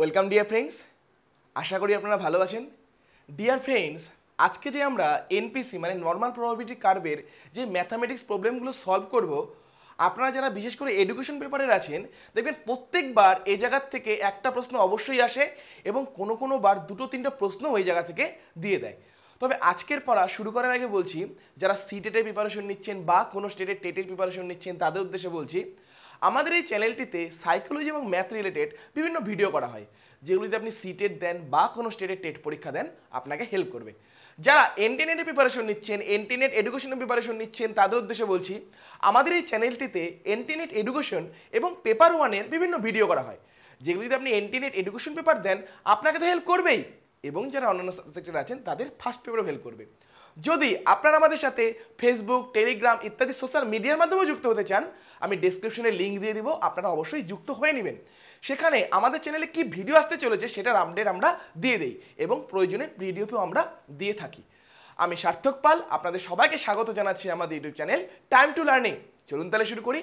Welcome dear friends আশা করি আপনারা ভালো আছেন ডিয়ার ফ্রেন্ডস আজকে যে আমরা এনপিসি মানে নর্মাল প্রবাবিলিটি কার্ভের যে ম্যাথামেটিক্স প্রবলেমগুলো সলভ করব আপনারা যারা বিশেষ করে এডুকেশন পেপারের আছেন দেখবেন প্রত্যেকবার এই জায়গার থেকে একটা প্রশ্ন অবশ্যই আসে এবং কোনো কোনো বার দুটো তিনটা প্রশ্ন ওই জায়গা থেকে দিয়ে দেয় তবে আজকের পড়া শুরু করার আগে বলছি যারা সিটেটের প্রিপারেশন e e e নিচ্ছেন বা কোনো স্টেটের টেটের প্রিপারেশন নিচ্ছেন তাদের উদ্দেশ্যে বলছি আমাদের এই চ্যানেলটিতে সাইকোলজি এবং ম্যাথ রিলেটেড বিভিন্ন ভিডিও করা হয় যেগুলিতে আপনি সিটেট e দেন বা কোনো স্টেটের টেট পরীক্ষা দেন আপনাকে হেল্প করবে যারা e এন্টিনেট প্রিপারেশন নিচ্ছেন এন্টেনেট এডুকেশনের প্রিপারেশন নিচ্ছেন তাদের উদ্দেশ্যে বলছি আমাদের এই চ্যানেলটিতে এন্টেনেট এডুকেশন e এবং পেপার ওয়ানের বিভিন্ন ভিডিও করা হয় যেগুলিতে আপনি এন্টেনেট এডুকেশন পেপার দেন আপনাকে তো হেল্প করবেই এবং যারা অন্যান্য সাবজেক্টের আছেন তাদের ফার্স্ট পেপারও হেল্প করবে যদি আপনারা আমাদের সাথে ফেসবুক টেলিগ্রাম ইত্যাদি সোশ্যাল মিডিয়ার মাধ্যমেও যুক্ত হতে চান আমি ডিসক্রিপশনে লিঙ্ক দিয়ে দিব আপনারা অবশ্যই যুক্ত হয়ে নেবেন সেখানে আমাদের চ্যানেলে কি ভিডিও আসতে চলেছে সেটার আপডেট আমরা দিয়ে দিই এবং প্রয়োজনে পিডিএফও আমরা দিয়ে থাকি আমি সার্থক পাল আপনাদের সবাইকে স্বাগত জানাচ্ছি আমাদের YouTube channel time to learning চলুন তাহলে শুরু করি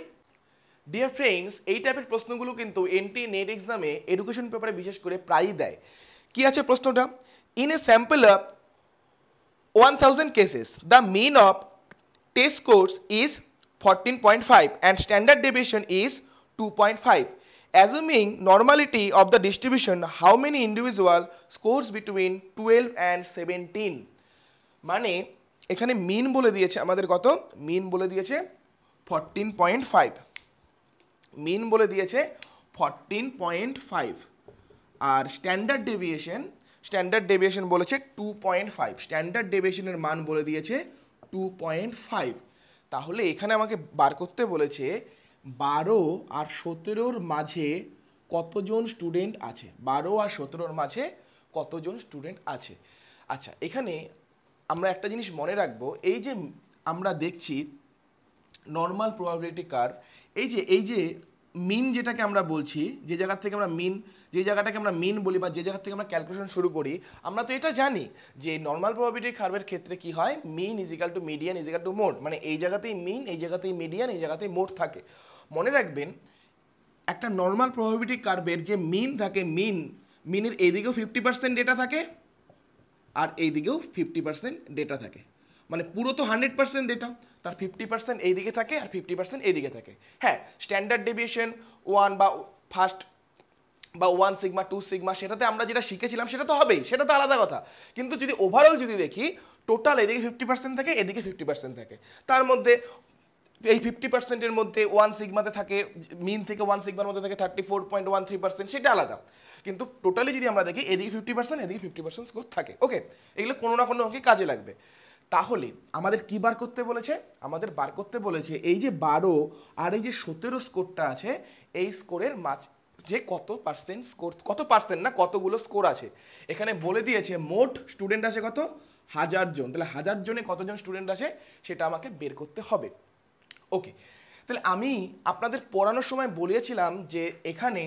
ডিয়ার ফ্রেন্ডস এই টাইপের প্রশ্নগুলো কিন্তু এনটি নেট এক্সামে এডুকেশন পেপারে বিশেষ করে প্রায়ই দেয় কি আছে প্রশ্নটা In a sample of 1000 cases, the mean of test scores is 14.5 and standard deviation is 2.5. Assuming normality of the distribution, how many individual scores between 12 and 17? মানে এখানে mean বলে দিয়েছে আমাদের কত মিন বলে দিয়েছে ফরটিন পয়েন্ট ফাইভ মিন বলে দিয়েছে ফরটিন পয়েন্ট ফাইভ আর স্ট্যান্ডার্ড ডেভিয়েশন স্ট্যান্ডার্ড ডেভিয়েশন বলেছে টু পয়েন্ট ফাইভ স্ট্যান্ডার্ড ডেভিয়েশনের মান বলে দিয়েছে টু পয়েন্ট ফাইভ তাহলে এখানে আমাকে বার করতে বলেছে বারো আর সতেরোর মাঝে কতজন স্টুডেন্ট আছে বারো আর সতেরোর মাঝে কতজন স্টুডেন্ট আছে আচ্ছা এখানে আমরা একটা জিনিস মনে রাখবো এই যে আমরা দেখছি নর্মাল প্রবাবিলিটি কার্ভ এই যে এই যে মিন যেটাকে আমরা বলছি যে জায়গা থেকে আমরা মিন যে জায়গাটাকে আমরা মিন বলি বা যে জায়গা থেকে আমরা ক্যালকুলেশন শুরু করি আমরা তো এটা জানি যে নর্মাল প্রবাবিলিটি কার্ভের ক্ষেত্রে কি হয় mean is equal to median is equal to মোট মানে এই জায়গাতেই মিন এই জায়গাতেই মিডিয়ান এই জায়গাতেই মোট থাকে মনে রাখবেন একটা নর্মাল প্রবাবিলিটি কার্ভের যে মিন থাকে মিন মিনের এইদিকেও ফিফটি পার্সেন্ট ডেটা থাকে আর এইদিকেও ফিফটি পার্সেন্ট ডেটা থাকে মানে পুরো তো হান্ড্রেড পার্সেন্ট ডেটা তার ফিফটি পার্সেন্ট এইদিকে থাকে আর ফিফটি পার্সেন্ট দিকে থাকে হ্যাঁ স্ট্যান্ডার্ড ডেভিয়েশন ওয়ান বা ফার্স্ট বা ওয়ান সিগমা টু সিগমা সেটাতে আমরা যেটা শিখেছিলাম সেটা তো হবেই সেটা তো আলাদা কথা কিন্তু যদি ওভারঅল যদি দেখি টোটাল এদিকে ফিফটি পার্সেন্ট থাকে এদিকে ফিফটি পার্সেন্ট থাকে তার মধ্যে এই ফিফটি পার্সেন্টের মধ্যে ওয়ান সিগমাতে থাকে মিন থেকে ওয়ান সিগমার মধ্যে থাকে thirty four point one three percent সেটা আলাদা কিন্তু টোটালি যদি আমরা দেখি এদিকে ফিফটি পার্সেন্ট এদিকে ফিফটি পার্সেন্ট স্কোর থাকে ওকে এগুলো কোনো না কোনো কাজে লাগবে তাহলে আমাদের কি বার করতে বলেছে আমাদের বার করতে বলেছে এই যে বারো আর এই যে সতেরো স্কোরটা আছে এই স্কোরের মাছ যে কত পার্সেন্ট স্কোর কত পার্সেন্ট না কতগুলো স্কোর আছে এখানে বলে দিয়েছে মোট স্টুডেন্ট আছে কত হাজার জন তাহলে হাজার জনে কতজন স্টুডেন্ট আছে সেটা আমাকে বের করতে হবে ওকে তাহলে আমি আপনাদের পড়ানোর সময় বলিয়েছিলাম যে এখানে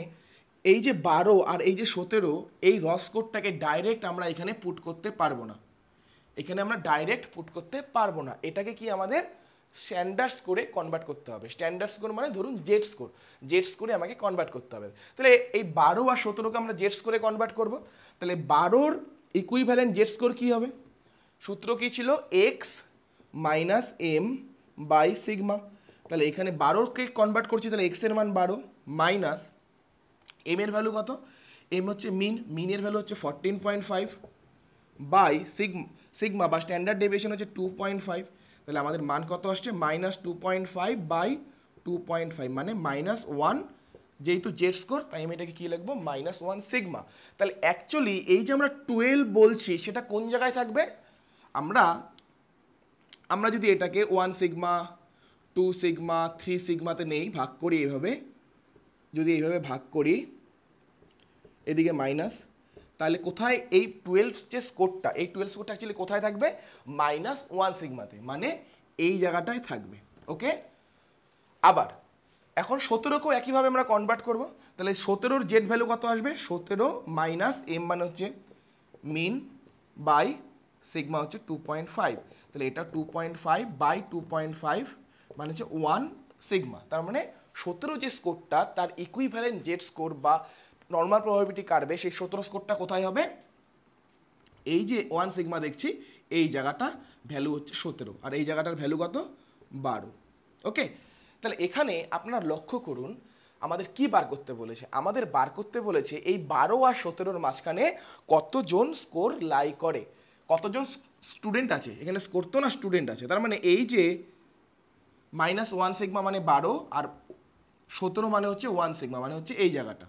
এই যে বারো আর এই যে সতেরো এই রস কোডটাকে ডাইরেক্ট আমরা এখানে পুট করতে পারবো না এখানে আমরা ডাইরেক্ট পুট করতে পারবো না এটাকে কি আমাদের স্ট্যান্ডার্ড স্কোরে কনভার্ট করতে হবে স্ট্যান্ডার্ড স্কোর মানে ধরুন জেড স্কোর জেড স্কোরে আমাকে কনভার্ট করতে হবে তাহলে এই বারো আর সতেরোকে আমরা জেড স্কোরে কনভার্ট করব তাহলে বারোর ইকুইভ্যালেন্ট জেড স্কোর কী হবে সূত্র কী ছিল X minus M by sigma তাহলে এখানে বারোকে কনভার্ট করছি তাহলে এক্সের মান বারো মাইনাস এম এর ভ্যালু কত এম হচ্ছে মিন মিনের ভ্যালু হচ্ছে fourteen point five by sigma sigma বা স্ট্যান্ডার্ড ডেভিয়েশন হচ্ছে টু পয়েন্ট ফাইভ তাহলে আমাদের মান কত আসছে minus two point five by two point five মানে মাইনাস ওয়ান যেহেতু জেড স্কোর তাই আমি এটাকে কী লিখবো মাইনাস ওয়ান সিগমা তাহলে অ্যাকচুয়ালি এই যে আমরা টুয়েলভ বলছি সেটা কোন জায়গায় থাকবে আমরা আমরা যদি এটাকে one sigma two sigma three সিগমাতে নেই ভাগ করি এইভাবে যদি এইভাবে ভাগ করি এদিকে মাইনাস তাহলে কোথায় এই টুয়েলভ যে স্কোরটা এই টুয়েলভ স্কোরটা অ্যাকচুয়ালি কোথায় থাকবে মাইনাস ওয়ান সিগমাতে মানে এই জায়গাটায় থাকবে ওকে আবার এখন সতেরোকেও একইভাবে আমরা কনভার্ট করব তাহলে সতেরোর জেড ভ্যালু কত আসবে সতেরো মাইনাস এম মানে হচ্ছে মিন বাই সিগমা হচ্ছে টু পয়েন্ট ফাইভ তাহলে এটা two point five by two point five মানে হচ্ছে ওয়ান সিগমা তার মানে সতেরো যে স্কোরটা তার ইকুইভ্যালেন্ট জেড স্কোর বা নর্মাল প্রবাবিলিটি কাটবে সেই সতেরো স্কোরটা কোথায় হবে এই যে ওয়ান সিগমা দেখছি এই জায়গাটা ভ্যালু হচ্ছে সতেরো আর এই জায়গাটার ভ্যালু কত বারো ওকে তাহলে এখানে আপনার লক্ষ্য করুন আমাদের কি বার করতে বলেছে আমাদের বার করতে বলেছে এই বারো আর সতেরোর মাঝখানে কতজন স্কোর লাই করে কতজন স্টুডেন্ট আছে এখানে স্কোর তো না স্টুডেন্ট আছে তার মানে এই যে মাইনাস ওয়ান সিগমা মানে বারো আর সতেরো মানে হচ্ছে ওয়ান সিগমা মানে হচ্ছে এই জায়গাটা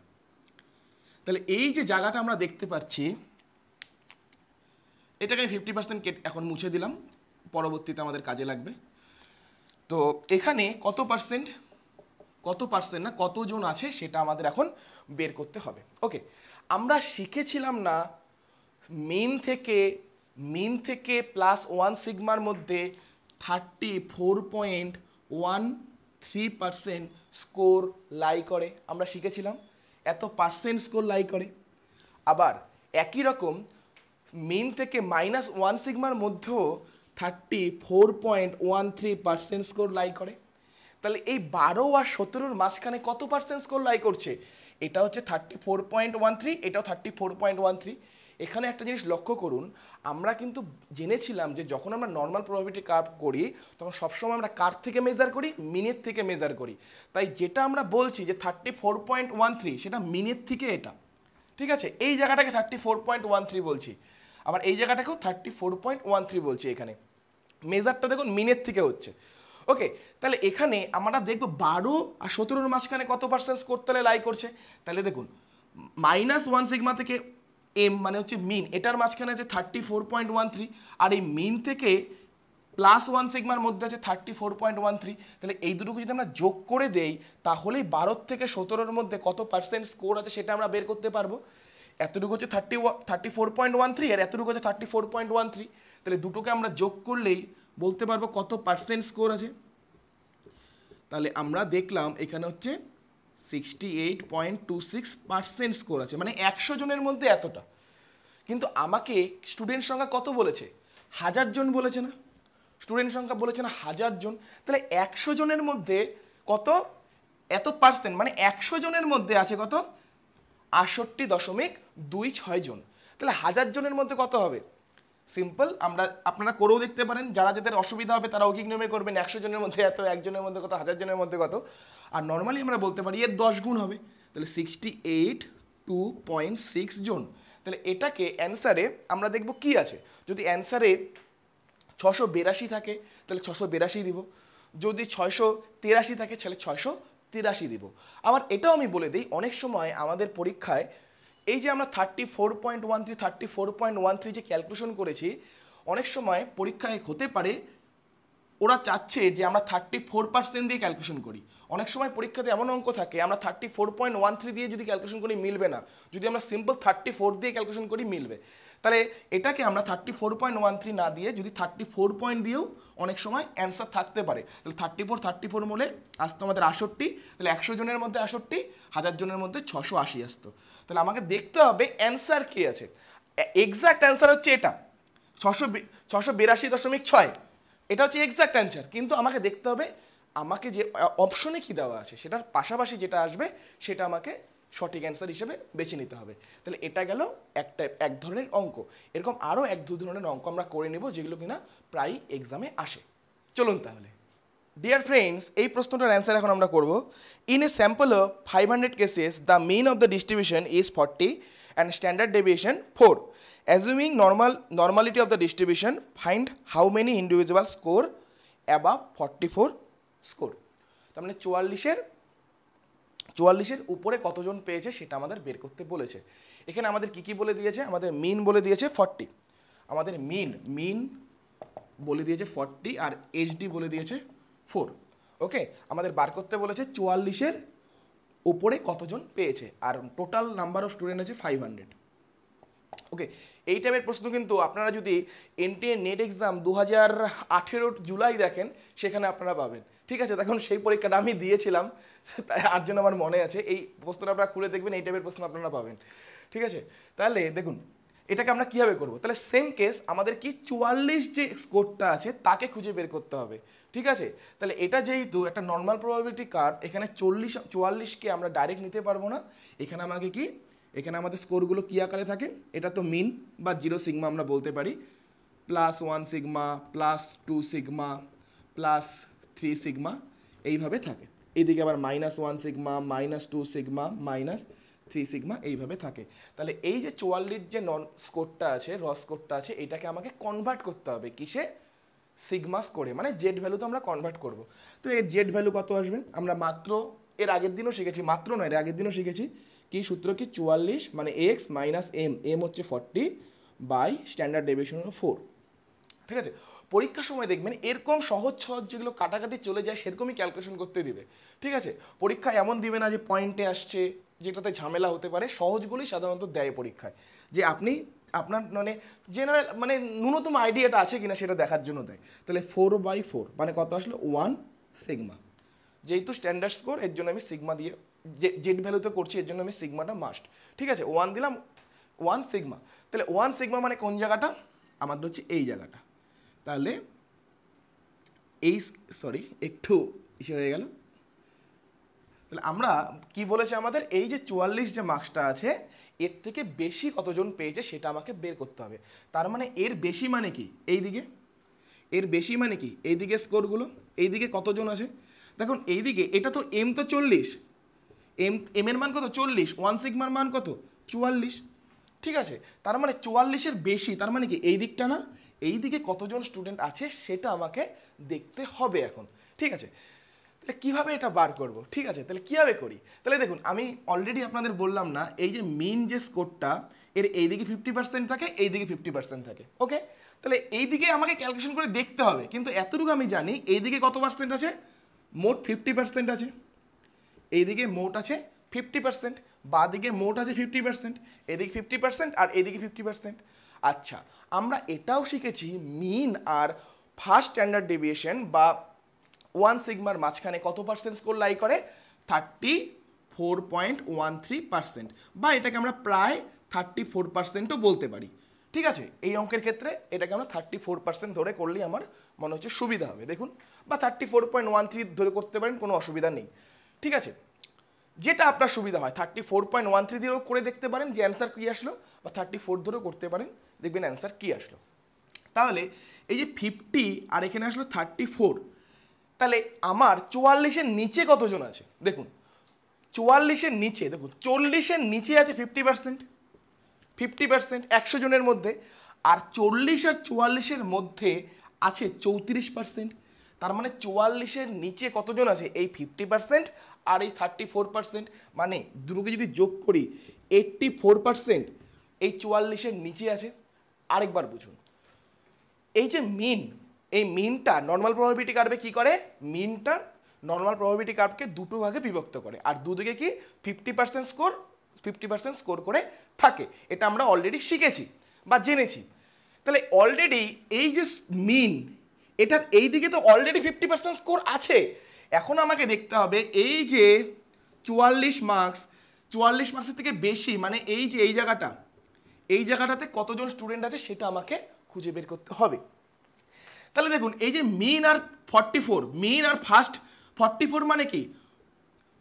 তাহলে এই যে জায়গাটা আমরা দেখতে পাচ্ছি এটাকে ফিফটি পার্সেন্ট এখন মুছে দিলাম পরবর্তীতে আমাদের কাজে লাগবে তো এখানে কত পার্সেন্ট কত পার্সেন্ট না কতজন আছে সেটা আমাদের এখন বের করতে হবে ওকে আমরা শিখেছিলাম না মেন থেকে মেন থেকে প্লাস ওয়ান সিগমার মধ্যে thirty four point one three percent score lie করে আমরা শিখেছিলাম এত পার্সেন্ট স্কোর লাই করে আবার একই রকম মেন থেকে মাইনাস ওয়ান সিগমার মধ্যেও thirty four point one three percent score lie করে তাহলে এই বারো আর সতেরোর মাঝখানে কত পার্সেন্ট স্কোর লাই করছে এটা হচ্ছে thirty four point one three এটাও thirty four point one three এখানে একটা জিনিস লক্ষ্য করুন আমরা কিন্তু জেনেছিলাম যে যখন আমরা নর্মাল প্রবাবিলিটি কার্ভ করি তখন সবসময় আমরা কার থেকে মেজার করি মিনিট থেকে মেজার করি তাই যেটা আমরা বলছি যে thirty four point one three সেটা মিনিট থেকে এটা ঠিক আছে এই জায়গাটাকে thirty four point one three বলছি আবার এই জায়গাটাকেও thirty four point one three বলছি এখানে মেজারটা দেখুন মিনের থেকে হচ্ছে ওকে তাহলে এখানে আমরা দেখব বারো আর সতেরোর মাঝখানে কত পার্সেন্ট স্কোর তাহলে লাই করছে তাহলে দেখুন মাইনাস ওয়ান সিগমা থেকে এম মানে হচ্ছে মিন এটার মাঝখানে আছে thirty four point one three আর এই মিন থেকে প্লাস ওয়ান সিগমার মধ্যে আছে thirty four point one three তাহলে এই দুটোকে যদি আমরা যোগ করে দেই তাহলেই বারোর থেকে সতেরোর মধ্যে কত পার্সেন্ট স্কোর আছে সেটা আমরা বের করতে পারবো এতটুকু হচ্ছে thirty thirty four point one three আর এতটুকু হচ্ছে thirty four point one three তাহলে দুটোকে আমরা যোগ করলেই বলতে পারবো কত পার্সেন্ট স্কোর আছে তাহলে আমরা দেখলাম এখানে হচ্ছে sixty eight point two six percent score আছে মানে একশো জনের মধ্যে এতটা কিন্তু আমাকে স্টুডেন্ট সংখ্যা কত বলেছে হাজার জন বলেছে না স্টুডেন্ট সংখ্যা বলেছে না হাজার জন তাহলে একশো জনের মধ্যে কত এত পার্সেন্ট মানে একশো জনের মধ্যে আছে কত আটষট্টি দশমিক দুই ছয় জন তাহলে হাজার জনের মধ্যে কত হবে সিম্পল আমরা আপনারা করেও দেখতে পারেন যারা যাদের অসুবিধা হবে তারা অকিক নিয়মে করবেন একশো জনের মধ্যে এত একজনের মধ্যে কত হাজার জনের মধ্যে কত আর নর্মালি আমরা বলতে পারি এর দশ গুণ হবে তাহলে sixty eight two point six জুন তাহলে এটাকে অ্যান্সারে আমরা দেখব কি আছে যদি অ্যান্সারে ছশো বিরাশি থাকে তাহলে ছশো বিরাশি দিব যদি ছয়শো তিরাশি থাকে তাহলে ছয়শো তিরাশি দিব আবার এটাও আমি বলে দিই অনেক সময় আমাদের পরীক্ষায় এই যে আমরা thirty four point one three thirty four point one three যে ক্যালকুলেশন করেছি অনেক সময় পরীক্ষায় হতে পারে ওরা চাচ্ছে যে আমরা থার্টি ফোর পার্সেন্ট দিয়ে ক্যালকুলেশন করি অনেক সময় পরীক্ষাতে এমন অঙ্ক থাকে আমরা thirty four point one three দিয়ে যদি ক্যালকুলেশন করি মিলবে না যদি আমরা সিম্পল থার্টি ফোর দিয়ে ক্যালকুলেশন করি মিলবে তাহলে এটাকে আমরা thirty four point one three না দিয়ে যদি থার্টি ফোর পয়েন্ট দিয়েও অনেক সময় অ্যান্সার থাকতে পারে তাহলে থার্টি ফোর থার্টি ফোর মূলে আসতো আমাদের আষট্টি তাহলে একশো জনের মধ্যে আষট্টি হাজার জনের মধ্যে ছশো আশি আসতো তাহলে আমাকে দেখতে হবে অ্যান্সার কী আছে এক্স্যাক্ট অ্যান্সার হচ্ছে এটা ছশো ছশো বিরাশি দশমিক ছয় এটা হচ্ছে এক্স্যাক্ট অ্যান্সার কিন্তু আমাকে দেখতে হবে আমাকে যে অপশনে কি দেওয়া আছে সেটার পাশাপাশি যেটা আসবে সেটা আমাকে সঠিক অ্যান্সার হিসেবে বেছে নিতে হবে তাহলে এটা গেল একটা এক ধরনের অঙ্ক এরকম আরও এক দু ধরনের অঙ্ক আমরা করে নেব যেগুলো কিনা প্রায় এক্সামে আসে চলুন তাহলে ডিয়ার ফ্রেন্ডস এই প্রশ্নটার অ্যান্সার এখন আমরা করব in a sample of five hundred cases the mean of the distribution is forty and standard deviation 4. Assuming normal normality of the distribution, find how many individuals score above 44 score. তার মানে চুয়াল্লিশের চুয়াল্লিশের উপরে কতজন পেয়েছে সেটা আমাদের বের করতে বলেছে এখানে আমাদের কি কি বলে দিয়েছে আমাদের মিন বলে দিয়েছে ফর্টি আমাদের মিন মিন বলে দিয়েছে ফর্টি আর এইচডি বলে দিয়েছে ফোর ওকে আমাদের বার করতে বলেছে চুয়াল্লিশের ওপরে কতজন পেয়েছে আর টোটাল নাম্বার অফ স্টুডেন্ট আছে ফাইভ হান্ড্রেড ওকে এই টাইপের প্রশ্ন কিন্তু আপনারা যদি এনটিএ নেট এক্সাম দু হাজার আঠেরো জুলাই দেখেন সেখানে আপনারা পাবেন ঠিক আছে তখন সেই পরীক্ষাটা আমি দিয়েছিলাম তাই আর জন্য আমার মনে আছে এই প্রশ্নটা আপনারা খুলে দেখবেন এই টাইপের প্রশ্ন আপনারা পাবেন ঠিক আছে তাহলে দেখুন এটাকে আমরা কীভাবে করব তাহলে সেম কেস আমাদের কি চুয়াল্লিশ যে স্কোরটা আছে তাকে খুঁজে বের করতে হবে ঠিক আছে তাহলে এটা যেহেতু একটা নর্মাল প্রবাবিলিটি কার্ড এখানে চল্লিশ চুয়াল্লিশকে আমরা ডাইরেক্ট নিতে পারবো না এখানে আমাকে কি এখানে আমাদের স্কোরগুলো কী আকারে থাকে এটা তো মিন বা জিরো সিগমা আমরা বলতে পারি plus one sigma plus two sigma plus three sigma এইভাবে থাকে এদিকে আবার minus one sigma minus two sigma minus three sigma এইভাবে থাকে তাহলে এই যে চুয়াল্লিশ যে নন স্কোরটা আছে র স্কোরটা আছে এটাকে আমাকে কনভার্ট করতে হবে কিসে সিগমা স্কোরে মানে জেড ভ্যালু তো আমরা কনভার্ট করব তো এর জেড ভ্যালু কত আসবে আমরা মাত্র এর আগের দিনও শিখেছি মাত্র নয় এর আগের দিনও শিখেছি কি সূত্র কি চুয়াল্লিশ মানে এক্স মাইনাস এম এম হচ্ছে forty by standard deviation four ঠিক আছে পরীক্ষার সময় দেখবেন এরকম সহজ সহজ যেগুলো কাটাকাটি চলে যায় সেরকমই ক্যালকুলেশন করতে দিবে ঠিক আছে পরীক্ষা এমন দিবে না যে পয়েন্টে আসছে যেটাতে ঝামেলা হতে পারে সহজগুলি সাধারণত দেয় পরীক্ষায় যে আপনি আপনার মানে জেনারেল মানে ন্যূনতম আইডিয়াটা আছে কিনা সেটা দেখার জন্য দেয় তাহলে ফোর বাই ফোর মানে কত আসলো ওয়ান সিগমা যেহেতু স্ট্যান্ডার্ড স্কোর এর জন্য আমি সিগমা দিয়ে যে জেড ভ্যালুতে করছি এর জন্য আমি সিগমাটা মাস্ট ঠিক আছে ওয়ান দিলাম ওয়ান সিগমা তাহলে ওয়ান সিগমা মানে কোন জায়গাটা আমাদের হচ্ছে এই জায়গাটা তাহলে এই সরি একটু ইসে হয়ে গেল তাহলে আমরা কি বলেছে আমাদের এই যে চুয়াল্লিশ যে মার্কসটা আছে এর থেকে বেশি কতজন পেয়েছে সেটা আমাকে বের করতে হবে তার মানে এর বেশি মানে কি এই দিকে এর বেশি মানে কি এইদিকে স্কোরগুলো এই দিকে কতজন আছে দেখুন এইদিকে এটা তো এম তো চল্লিশ এম এম এর মান কত চল্লিশ ওয়ান সিগমার মান কত চুয়াল্লিশ ঠিক আছে তার মানে চুয়াল্লিশের বেশি তার মানে কি এই দিকটা না এই দিকে কতজন স্টুডেন্ট আছে সেটা আমাকে দেখতে হবে এখন ঠিক আছে তাহলে কীভাবে এটা বার করব ঠিক আছে তাহলে কীভাবে করি তাহলে দেখুন আমি অলরেডি আপনাদের বললাম না এই যে মেন যে স্কোরটা এর এই দিকে ফিফটি পার্সেন্ট থাকে এই দিকে ফিফটি পার্সেন্ট থাকে ওকে তাহলে এই দিকে আমাকে ক্যালকুলেশন করে দেখতে হবে কিন্তু এতটুকু আমি জানি এই দিকে কত পার্সেন্ট আছে মোট ফিফটি পার্সেন্ট আছে এই দিকে মোট আছে ফিফটি পার্সেন্ট দিকে মোট আছে ফিফটি পার্সেন্ট এদিকে ফিফটি পার্সেন্ট আর এদিকে ফিফটি পার্সেন্ট আচ্ছা আমরা এটাও শিখেছি মিন আর ফার্স্ট স্ট্যান্ডার্ড ডেভিয়েশন বা ওয়ান সিগমার মাঝখানে কত পার্সেন্ট স্কোর লাই করে thirty four point one three percent বা এটাকে আমরা প্রায় থার্টি ফোর পার্সেন্টও বলতে পারি ঠিক আছে এই অঙ্কের ক্ষেত্রে এটাকে আমরা থার্টি ফোর পার্সেন্ট ধরে করলেই আমার মনে হচ্ছে সুবিধা হবে দেখুন বা thirty four point one three ধরে করতে পারেন কোনো অসুবিধা নেই ঠিক আছে যেটা আপনার সুবিধা হয় thirty four point one three দিয়েও করে দেখতে পারেন যে অ্যান্সার কী আসলো বা থার্টি ফোর ধরেও করতে পারেন দেখবেন অ্যান্সার কী আসলো তাহলে এই যে ফিফটি আর এখানে আসলো থার্টি ফোর তাহলে আমার চুয়াল্লিশের নিচে কতজন আছে দেখুন চুয়াল্লিশের নিচে দেখুন চল্লিশের নিচে আছে ফিফটি পার্সেন্ট ফিফটি পার্সেন্ট একশো জনের মধ্যে আর চল্লিশ আর চুয়াল্লিশের মধ্যে আছে চৌত্রিশ পার্সেন্ট তার মানে চুয়াল্লিশের নিচে কতজন আছে এই ফিফটি পার্সেন্ট আর এই থার্টি ফোর পার্সেন্ট মানে দুটোকে যদি যোগ করি এইটটি ফোর পার্সেন্ট এই চুয়াল্লিশের নিচে আছে আরেকবার বুঝুন এই যে মিন এই মিনটা নর্মাল প্রবাবিলিটি কার্ভে কি করে মিনটা নর্মাল প্রবাবিলিটি কার্ভকে দুটো ভাগে বিভক্ত করে আর দুদিকে কি fifty percent score fifty percent score করে থাকে এটা আমরা অলরেডি শিখেছি বা জেনেছি তাহলে অলরেডি এই যে মিন এটার এই দিকে তো অলরেডি ফিফটি পার্সেন্ট স্কোর আছে এখন আমাকে দেখতে হবে এই যে চুয়াল্লিশ মার্কস চুয়াল্লিশ মার্কসের থেকে বেশি মানে এই যে এই জায়গাটা এই জায়গাটাতে কতজন স্টুডেন্ট আছে সেটা আমাকে খুঁজে বের করতে হবে তাহলে দেখুন এই যে মিন আর ফর্টি ফোর মিন আর ফার্স্ট ফর্টি ফোর মানে কি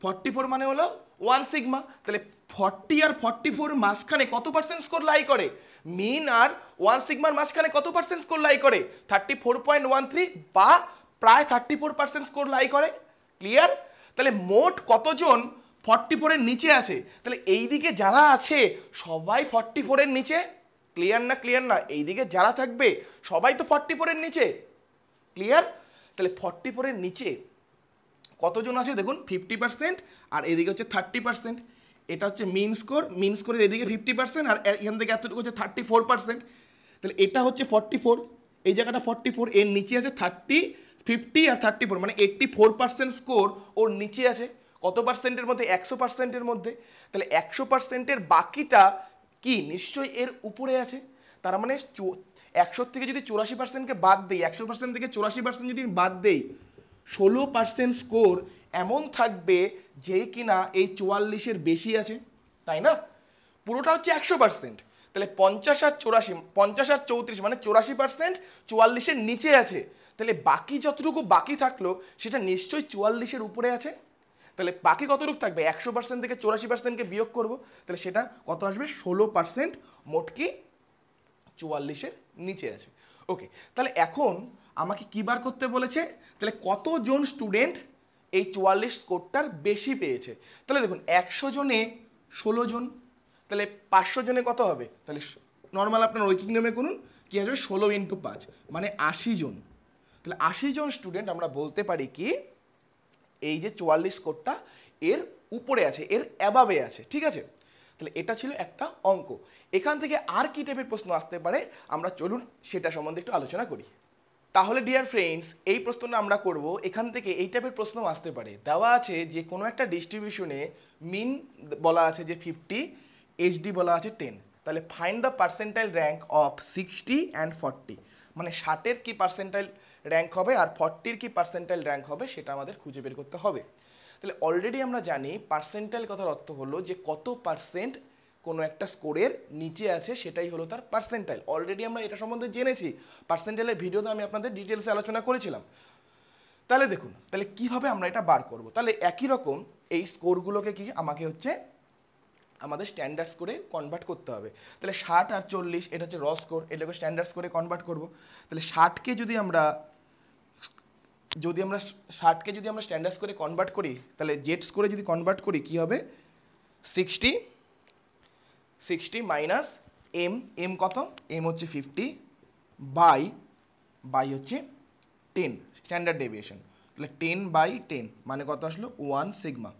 ফর্টি ফোর মানে হলো ওয়ান সিগমা তাহলে ফর্টি আর ফর্টি ফোর মাঝখানে কত পার্সেন্ট স্কোর লাই করে মিন আর ওয়ান সিগমার মাঝখানে কত পার্সেন্ট স্কোর লাই করে thirty four point one three বা প্রায় thirty four percent score lie করে ক্লিয়ার তাহলে মোট কতজন ফর্টি ফোরের নিচে আছে তাহলে এই দিকে যারা আছে সবাই ফর্টি ফোরের নিচে ক্লিয়ার না ক্লিয়ার না এই দিকে যারা থাকবে সবাই তো ফর্টি ফোরের নিচে ক্লিয়ার তাহলে ফর্টি ফোরের নিচে কতজন আছে দেখুন ফিফটি পার্সেন্ট আর এদিকে হচ্ছে থার্টি পার্সেন্ট এটা হচ্ছে মিন স্কোর মিন স্কোরের এদিকে ফিফটি পার্সেন্ট আর এখান থেকে এতটুকু হচ্ছে থার্টি ফোর পার্সেন্ট তাহলে এটা হচ্ছে ফর্টি ফোর এই জায়গাটা ফর্টি ফোর এর নিচে আছে থার্টি ফিফটি আর থার্টি ফোর মানে এইটটি ফোর পার্সেন্ট স্কোর ওর নিচে আছে কত পার্সেন্টের মধ্যে একশো পার্সেন্টের মধ্যে তাহলে একশো পার্সেন্টের বাকিটা কি নিশ্চয়ই এর উপরে আছে তার মানে একশোর থেকে যদি চুরাশি পার্সেন্টকে বাদ দেই একশো পার্সেন্ট থেকে চুরাশি পার্সেন্ট যদি বাদ দেই ষোলো পার্সেন্ট স্কোর এমন থাকবে যে কিনা এই চুয়াল্লিশের বেশি আছে তাই না পুরোটা হচ্ছে একশো পার্সেন্ট তাহলে পঞ্চাশ আর চৌরাশি পঞ্চাশ আর চৌত্রিশ মানে চৌরাশি পার্সেন্ট চুয়াল্লিশের নিচে আছে তাহলে বাকি যতটুকু বাকি থাকলো সেটা নিশ্চয়ই চুয়াল্লিশের উপরে আছে তাহলে বাকি কতটুকু থাকবে একশো পার্সেন্ট থেকে চৌরাশি পার্সেন্টকে বিয়োগ করব তাহলে সেটা কত আসবে ষোলো পার্সেন্ট মোটকি চুয়াল্লিশের নিচে আছে ওকে তাহলে এখন আমাকে কী বার করতে বলেছে তাহলে কতজন স্টুডেন্ট এই চুয়াল্লিশ স্কোরটার বেশি পেয়েছে তাহলে দেখুন একশো জনে ষোলো জন তাহলে পাঁচশো জনে কত হবে তাহলে নর্মাল আপনার ওইকিং নেমে করুন কী আসবে ষোলো ইন্টু পাঁচ মানে আশি জন তাহলে আশি জন স্টুডেন্ট আমরা বলতে পারি কি এই যে চুয়াল্লিশ স্কোরটা এর উপরে আছে এর অ্যাবাবে আছে ঠিক আছে তাহলে এটা ছিল একটা অঙ্ক এখান থেকে আর কী টাইপের প্রশ্ন আসতে পারে আমরা চলুন সেটা সম্বন্ধে একটু আলোচনা করি তাহলে ডিয়ার ফ্রেন্ডস এই প্রশ্নটা আমরা করব এখান থেকে এই টাইপের প্রশ্ন আসতে পারে দেওয়া আছে যে কোনো একটা ডিস্ট্রিবিউশনে মিন বলা আছে যে ফিফটি এইচডি বলা আছে টেন তাহলে find the percentile rank of sixty and forty মানে ষাটের কি পার্সেন্টাইল র্যাঙ্ক হবে আর ফর্টির কি পার্সেন্টাইল র্যাঙ্ক হবে সেটা আমাদের খুঁজে বের করতে হবে তাহলে অলরেডি আমরা জানি পার্সেন্টাইল কথার অর্থ হলো যে কত পার্সেন্ট কোনো একটা স্কোরের নিচে আছে সেটাই হলো তার পার্সেন্টাইল অলরেডি আমরা এটা সম্বন্ধে জেনেছি পার্সেন্টাইলের ভিডিওতে আমি আপনাদের ডিটেলসে আলোচনা করেছিলাম তাহলে দেখুন তাহলে কিভাবে আমরা এটা বার করব তাহলে একই রকম এই স্কোরগুলোকে কি আমাকে হচ্ছে আমাদের স্ট্যান্ডার্ড স্কোরে কনভার্ট করতে হবে তাহলে ষাট আর চল্লিশ এটা হচ্ছে র স্কোর এটাকে স্ট্যান্ডার্ড স্কোরে কনভার্ট করব তাহলে ষাটকে যদি আমরা যদি আমরা ষাটকে যদি আমরা স্ট্যান্ডার্ড স্কোরে কনভার্ট করি তাহলে জেড স্কোরে যদি কনভার্ট করি কী হবে sixty sixty minus M M কত এম হচ্ছে ফিফটি বাই বাই হচ্ছে টেন স্ট্যান্ডার্ড ডেভিয়েশন তাহলে টেন বাই টেন মানে কত আসলো ওয়ান সিগমা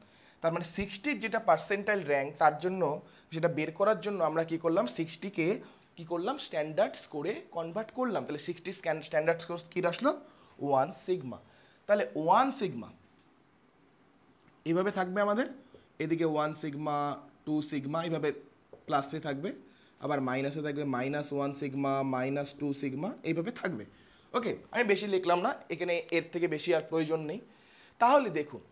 তার মানে সিক্সটির যেটা পার্সেন্টাইল র্যাঙ্ক তার জন্য সেটা বের করার জন্য আমরা কি করলাম সিক্সটিকে কি করলাম স্ট্যান্ডার্ড স্কোরে কনভার্ট করলাম তাহলে সিক্সটি স্ট্যান্ডার্ড স্কোর কী আসলো ওয়ান সিগমা তাহলে ওয়ান সিগমা এভাবে থাকবে আমাদের এদিকে ওয়ান সিগমা টু সিগমা এইভাবে প্লাসে থাকবে আবার মাইনাসে থাকবে minus one sigma minus two sigma এইভাবে থাকবে ওকে আমি বেশি লিখলাম না এখানে এর থেকে বেশি আর প্রয়োজন নেই তাহলে দেখুন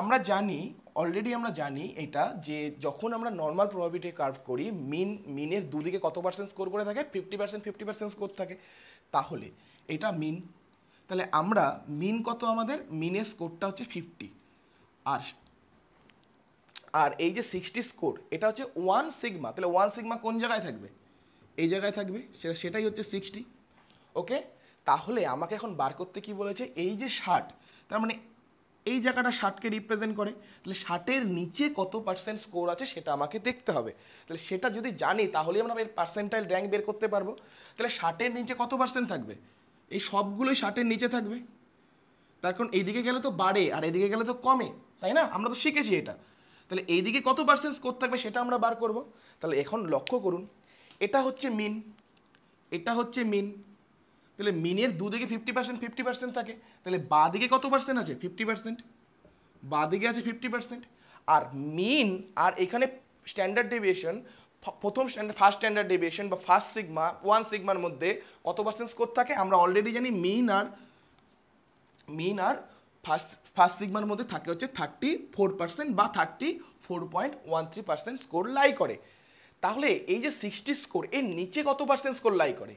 আমরা জানি অলরেডি আমরা জানি এটা যে যখন আমরা নর্মাল প্রভাবিটি কার্ভ করি মিন মিনের দুদিকে কত পার্সেন্ট স্কোর করে থাকে fifty percent fifty percent score থাকে তাহলে এটা মিন তাহলে আমরা মিন কত আমাদের মিনের স্কোরটা হচ্ছে ফিফটি আর আর এই যে সিক্সটি স্কোর এটা হচ্ছে ওয়ান সিগমা তাহলে ওয়ান সিগমা কোন জায়গায় থাকবে এই জায়গায় থাকবে সেটা সেটাই হচ্ছে সিক্সটি ওকে তাহলে আমাকে এখন বার করতে কি বলেছে এই যে ষাট তার মানে এই জায়গাটা ষাটকে রিপ্রেজেন্ট করে তাহলে ষাটের নিচে কত পার্সেন্ট স্কোর আছে সেটা আমাকে দেখতে হবে তাহলে সেটা যদি জানি তাহলে আমরা এর পার্সেন্টাইল র্যাঙ্ক বের করতে পারবো তাহলে ষাটের নিচে কত পার্সেন্ট থাকবে এই সবগুলোই ষাটের নিচে থাকবে তার কারণ এইদিকে গেলে তো বাড়ে আর এদিকে গেলে তো কমে তাই না আমরা তো শিখেছি এটা তাহলে এইদিকে কত পার্সেন্ট স্কোর থাকবে সেটা আমরা বার করব তাহলে এখন লক্ষ্য করুন এটা হচ্ছে মিন এটা হচ্ছে মিন তাহলে মিনের দুদিকে ফিফটি পার্সেন্ট ফিফটি পার্সেন্ট থাকে তাহলে বা দিকে কত পার্সেন্ট আছে ফিফটি পার্সেন্ট বা দিকে আছে ফিফটি পার্সেন্ট আর মিন আর এখানে স্ট্যান্ডার্ড ডেভিয়েশন প্রথম স্ট্যান্ডার্ড ফার্স্ট স্ট্যান্ডার্ড ডেভিয়েশন বা ফার্স্ট সিগমা ওয়ান সিগমার মধ্যে কত পার্সেন্ট স্কোর থাকে আমরা অলরেডি জানি মিন আর মিন আর ফার্স্ট ফার্স্ট সিগমার মধ্যে থাকে হচ্ছে থার্টি ফোর পার্সেন্ট বা thirty four point one three percent score lie করে তাহলে এই যে সিক্সটি স্কোর এর নিচে কত পার্সেন্ট স্কোর লাই করে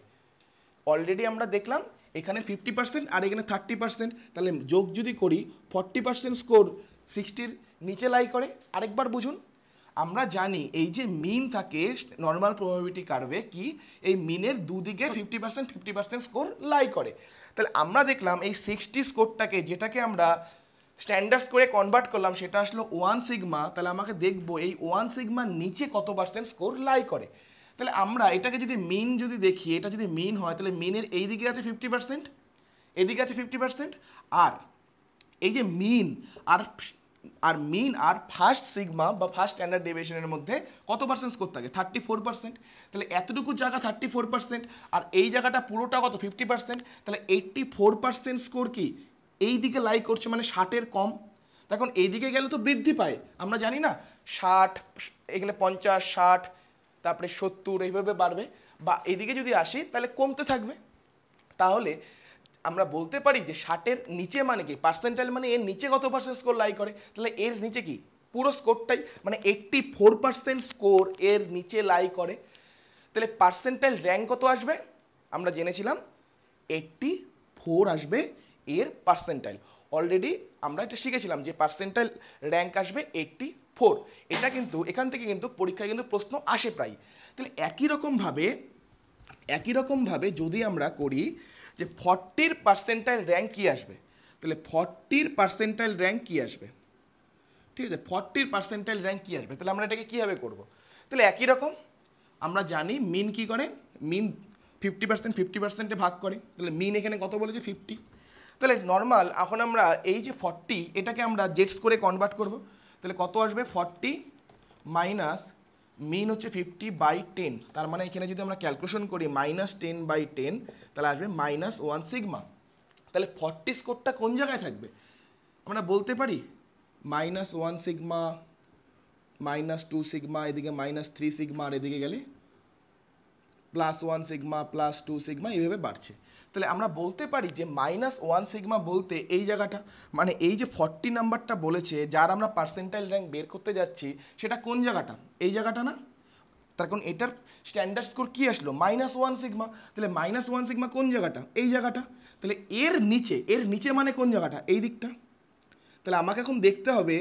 অলরেডি আমরা দেখলাম এখানে ফিফটি পার্সেন্ট আর এখানে থার্টি পার্সেন্ট তাহলে যোগ যদি করি ফর্টি পার্সেন্ট স্কোর সিক্সটির নিচে লাই করে আরেকবার বুঝুন আমরা জানি এই যে মিন থাকে নর্মাল প্রবাবিলিটি কার্ভে কি এই মিনের দুদিকে fifty percent fifty percent score lie করে তাহলে আমরা দেখলাম এই সিক্সটি স্কোরটাকে যেটাকে আমরা স্ট্যান্ডার্ড স্কোরে কনভার্ট করলাম সেটা আসলো ওয়ান সিগমা তাহলে আমাকে দেখবো এই ওয়ান সিগমার নিচে কত পার্সেন্ট স্কোর লাই করে তাহলে আমরা এটাকে যদি মিন যদি দেখি এটা যদি মিন হয় তাহলে মিনের এই দিকে আছে ফিফটি পার্সেন্ট এদিকে আছে ফিফটি পার্সেন্ট আর এই যে মিন আর আর মিন আর ফার্স্ট সিগমা বা ফার্স্ট স্ট্যান্ডার্ড ডেভিয়েশনের মধ্যে কত পার্সেন্ট স্কোর থাকে থার্টি ফোর পার্সেন্ট তাহলে এতটুকু জায়গা থার্টি ফোর পার্সেন্ট আর এই জায়গাটা পুরোটা কত ফিফটি পার্সেন্ট তাহলে এইট্টি ফোর পার্সেন্ট স্কোর কি এই দিকে লাই করছে মানে ষাটের কম দেখুন এইদিকে গেলে তো বৃদ্ধি পায় আমরা জানি না ষাট এগুলো পঞ্চাশ ষাট তারপরে সত্তর এইভাবে বাড়বে বা এদিকে যদি আসি তাহলে কমতে থাকবে তাহলে আমরা বলতে পারি যে ষাটের নিচে মানে কি পার্সেন্টাইল মানে এর নিচে কত পার্সেন্ট স্কোর লাই করে তাহলে এর নিচে কি পুরো স্কোরটাই মানে এইটটি ফোর পার্সেন্ট স্কোর এর নিচে লাই করে তাহলে পার্সেন্টাইল র্যাঙ্ক কত আসবে আমরা জেনেছিলাম এইটটি ফোর আসবে এর পার্সেন্টাইল অলরেডি আমরা এটা শিখেছিলাম যে পার্সেন্টাইল র্যাঙ্ক আসবে এইট্টি ফোর এটা কিন্তু এখান থেকে কিন্তু পরীক্ষায় কিন্তু প্রশ্ন আসে প্রায় তাহলে একই রকমভাবে একই রকমভাবে যদি আমরা করি যে ফর্টির পার্সেন্টাইল র্যাঙ্ক কী আসবে তাহলে ফর্টির পার্সেন্টাইল র্যাঙ্ক কী আসবে ঠিক আছে ফর্টির পার্সেন্টাইল র্যাঙ্ক কী আসবে তাহলে আমরা এটাকে কীভাবে করব তাহলে একই রকম আমরা জানি মিন কি করে মিন ফিফটি পার্সেন্ট ফিফটি পার্সেন্টে ভাগ করে তাহলে মিন এখানে কত বলেছে ফিফটি তাহলে নর্মাল এখন আমরা এই যে ফর্টি এটাকে আমরা জেটস করে কনভার্ট করব তাহলে কত আসবে ফর্টি মাইনাস মিন হচ্ছে ফিফটি বাই টেন তার মানে এখানে যদি আমরা ক্যালকুলেশন করি মাইনাস টেন বাই টেন তাহলে আসবে মাইনাস ওয়ান সিগমা তাহলে ফর্টি স্কোরটা কোন জায়গায় থাকবে আমরা বলতে পারি minus one sigma minus two sigma এদিকে মাইনাস থ্রি সিগমা আর এদিকে গেলে plus one sigma plus two sigma এইভাবে বাড়ছে তাহলে আমরা বলতে পারি যে মাইনাস ওয়ান সিগমা বলতে এই জায়গাটা মানে এই যে ফর্টি নাম্বারটা বলেছে যার আমরা পার্সেন্টাইল র্যাঙ্ক বের করতে যাচ্ছি সেটা কোন জায়গাটা এই জায়গাটা না তার কারণ এটার স্ট্যান্ডার্ড স্কোর কী আসলো মাইনাস ওয়ান সিগমা তাহলে মাইনাস ওয়ান সিগমা কোন জায়গাটা এই জায়গাটা তাহলে এর নিচে এর নিচে মানে কোন জায়গাটা এই দিকটা তাহলে আমাকে এখন দেখতে হবে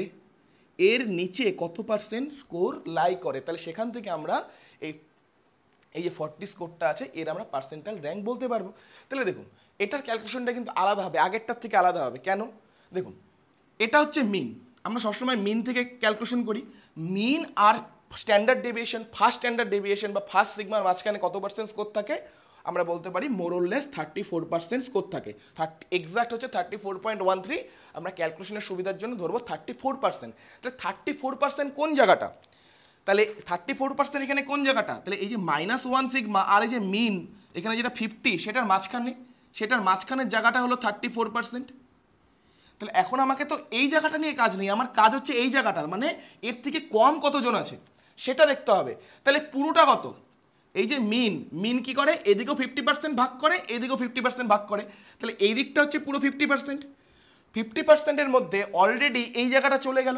এর নিচে কত পার্সেন্ট স্কোর লাই করে তাহলে সেখান থেকে আমরা এই এই যে ফর্টি স্কোরটা আছে এর আমরা পার্সেন্টাল র্যাঙ্ক বলতে পারবো তাহলে দেখুন এটার ক্যালকুলেশনটা কিন্তু আলাদা হবে আগেরটার থেকে আলাদা হবে কেন দেখুন এটা হচ্ছে মিন আমরা সবসময় মিন থেকে ক্যালকুলেশন করি মিন আর standard deviation first standard deviation বা ফার্স্ট সিগমার মাঝখানে কত পার্সেন্ট স্কোর থাকে আমরা বলতে পারি more or less thirty four percent score থাকে থার্টি এক্সাক্ট হচ্ছে thirty four point one three আমরা ক্যালকুলেশনের সুবিধার জন্য ধরবো থার্টি ফোর পার্সেন্ট তাহলে থার্টি ফোর পার্সেন্ট কোন জায়গাটা তাহলে থার্টি ফোর পার্সেন্ট এখানে কোন জায়গাটা তাহলে এই যে মাইনাস ওয়ান সিগমা আর এই যে মিন এখানে যেটা ফিফটি সেটার মাঝখানে সেটার মাঝখানের জায়গাটা হলো থার্টি ফোর পার্সেন্ট তাহলে এখন আমাকে তো এই জায়গাটা নিয়ে কাজ নেই আমার কাজ হচ্ছে এই জায়গাটা মানে এর থেকে কম কতজন আছে সেটা দেখতে হবে তাহলে পুরোটা কত এই যে মিন মিন কি করে এদিকেও ফিফটি পার্সেন্ট ভাগ করে এদিকেও ফিফটি পার্সেন্ট ভাগ করে তাহলে এই দিকটা হচ্ছে পুরো ফিফটি পার্সেন্ট ফিফটি পার্সেন্টের মধ্যে অলরেডি এই জায়গাটা চলে গেল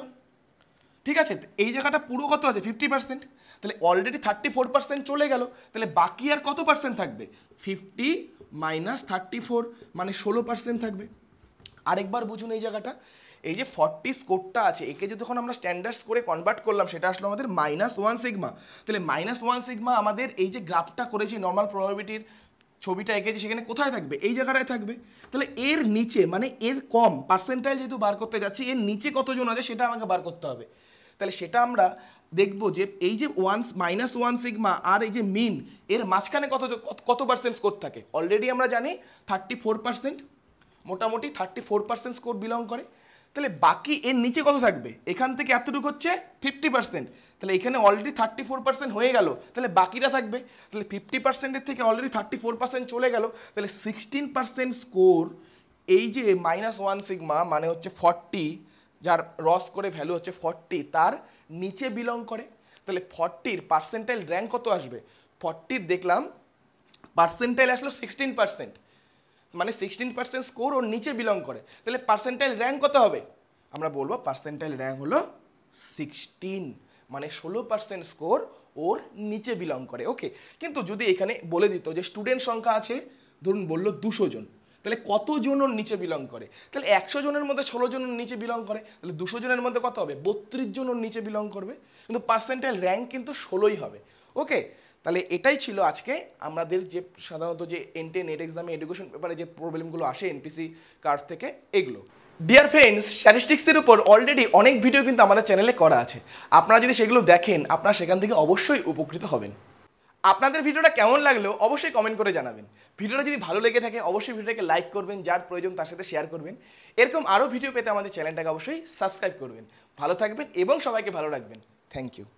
ঠিক আছে এই জায়গাটা পুরো কত আছে ফিফটি পার্সেন্ট তাহলে অলরেডি থার্টি ফোর পার্সেন্ট চলে গেল তাহলে বাকি আর কত পার্সেন্ট থাকবে ফিফটি মাইনাস থার্টি ফোর মানে ষোলো পার্সেন্ট থাকবে আরেকবার বুঝুন এই জায়গাটা এই যে ফর্টি স্কোরটা আছে একে যদি তখন আমরা স্ট্যান্ডার্ড স্কোরে কনভার্ট করলাম সেটা আসলো আমাদের মাইনাস ওয়ান সিগমা তাহলে মাইনাস ওয়ান সিগমা আমাদের এই যে গ্রাফটা করেছি নর্মাল প্রবাবিলিটির ছবিটা এঁকেছি সেখানে কোথায় থাকবে এই জায়গাটায় থাকবে তাহলে এর নিচে মানে এর কম পার্সেন্টাইল যেহেতু বার করতে যাচ্ছি এর নিচে কতজন আছে সেটা আমাকে বার করতে হবে তাহলে সেটা আমরা দেখব যে এই যে ওয়ান মাইনাস ওয়ান সিগমা আর এই যে মিন এর মাঝখানে কত কত পার্সেন্ট স্কোর থাকে অলরেডি আমরা জানি থার্টি ফোর পার্সেন্ট মোটামুটি thirty four percent score belong করে তাহলে বাকি এর নিচে কত থাকবে এখান থেকে এতটুকু হচ্ছে ফিফটি পার্সেন্ট তাহলে এখানে অলরেডি থার্টি ফোর পার্সেন্ট হয়ে গেল তাহলে বাকিটা থাকবে তাহলে ফিফটি পার্সেন্টের থেকে অলরেডি থার্টি ফোর পার্সেন্ট চলে গেল তাহলে সিক্সটিন পার্সেন্ট স্কোর এই যে মাইনাস ওয়ান সিগমা মানে হচ্ছে ফর্টি যার রস করে ভ্যালু হচ্ছে ফর্টি তার নিচে বিলং করে তাহলে ফর্টির পার্সেন্টাইল র্যাঙ্ক কত আসবে ফর্টির দেখলাম পার্সেন্টাইল আসলো সিক্সটিন পার্সেন্ট মানে সিক্সটিন পার্সেন্ট স্কোর ওর নিচে বিলং করে তাহলে পার্সেন্টাইল র্যাঙ্ক কত হবে আমরা বলবো পার্সেন্টাইল র্যাঙ্ক হলো সিক্সটিন মানে ষোলো পার্সেন্ট স্কোর ওর নিচে বিলং করে ওকে কিন্তু যদি এখানে বলে দিত যে স্টুডেন্ট সংখ্যা আছে ধরুন বললো দুশো জন তাহলে কত নিচে বিলং করে তাহলে একশো জনের মধ্যে ষোলো জনের নিচে বিলং করে তাহলে দুশো জনের মধ্যে কত হবে বত্রিশ জনের নিচে বিলং করবে কিন্তু পার্সেন্টাইল র্যাঙ্ক কিন্তু ষোলোই হবে ওকে তাহলে এটাই ছিল আজকে আমাদের যে সাধারণত যে এনটে নেট এক্সামে এডুকেশন পেপারে যে প্রবলেমগুলো আসে এনপিসি কার্ড থেকে এগুলো ডিয়ার ফ্রেন্ডস স্ট্যাটিস্টিক্সের উপর অলরেডি অনেক ভিডিও কিন্তু আমাদের চ্যানেলে করা আছে আপনারা যদি সেগুলো দেখেন আপনারা সেখান থেকে অবশ্যই উপকৃত হবেন আপনাদের ভিডিওটা কেমন লাগলো অবশ্যই কমেন্ট করে জানাবেন ভিডিওটা যদি ভালো লেগে থাকে অবশ্যই ভিডিওটাকে লাইক করবেন যার প্রয়োজন তার সাথে শেয়ার করবেন এরকম আরও ভিডিও পেতে আমাদের চ্যানেলটাকে অবশ্যই সাবস্ক্রাইব করবেন ভালো থাকবেন এবং সবাইকে ভালো রাখবেন থ্যাংক ইউ